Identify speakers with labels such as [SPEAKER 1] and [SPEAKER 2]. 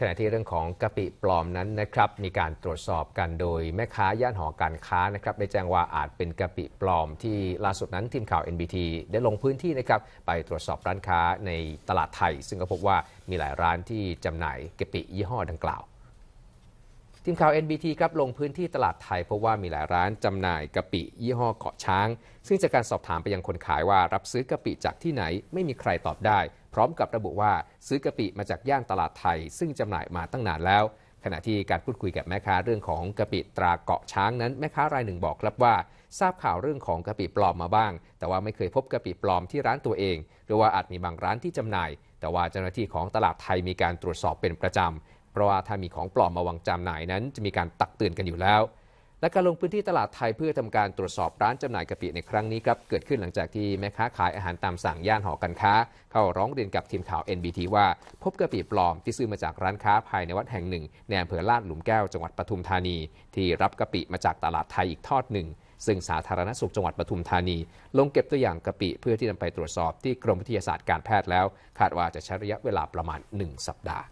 [SPEAKER 1] ขณะที่เรื่องของกะปิปลอมนั้นนะครับมีการตรวจสอบกันโดยแม่ค้าย่านหอการค้านะครับได้แจ้งว่าอาจเป็นกะปิปลอมที่ล่าสุดนั้นทีมข่าว NBT ได้ลงพื้นที่นะครับไปตรวจสอบร้านค้าในตลาดไทย ซึ่งก็พบว่ามีหลายร้านที่จำหน่ายกะปิยี่ห้อดังกล่าวทีมข่าว NBT ครับลงพื้นที่ตลาดไทย เพราะว่ามีหลายร้านจำหน่ายกะปิ ยี่ห้อเกาะช้าง ซึ่งจากการสอบถามไปยังคนขายว่า รับซื้อกะปิจากที่ไหนไม่มีใครตอบได้ พร้อมกับระบุว่า ซื้อกะปิมาจากย่านตลาดไทย ซึ่งจำหน่ายมาตั้งนานแล้ว ขณะที่การพูดคุยกับแม่ค้าเรื่องของกะปิตราเกาะช้างนั้นแม่ค้ารายหนึ่งบอกครับว่าทราบข่าวเรื่องของกะปิปลอมมาบ้าง แต่ว่าไม่เคยพบกะปิปลอมที่ร้านตัวเอง หรือว่าอาจมีบางร้านที่จำหน่าย แต่ว่าเจ้าหน้าที่ของตลาดไทยมีการตรวจสอบเป็นประจำราะว่าถ้ามีของปลอมมาวางจำหน่ายนั้น จะมีการตักเตือนกันอยู่แล้ว และการลงพื้นที่ตลาดไทยเพื่อทำการตรวจสอบร้านจำหน่ายกะปิ ในครั้งนี้ครับเกิดขึ้นหลังจากที่แม่ค้าขายอาหารตามสั่งย่านหอการค้า เข้าร้องเรียนกับทีมข่าว NBT ว่าพบกะปิปลอมที่ซื้อมาจากร้านค้าภายในวัดแห่งหนึ่งในอำเภอลาดหลุมแก้วจังหวัดปทุมธานี ที่รับกะปิมาจากตลาดไทยอีกทอดหนึ่ง ซึ่งสาธารณสุขจังหวัดปทุมธานี ลงเก็บตัวอย่างกะปิ เพื่อที่นำไปตรวจสอบที่กรมวิทยาศาสตร์การแพทย์แล้วคาดว่าจะใช้ระยะเวลาประมาณ1สัปดาห์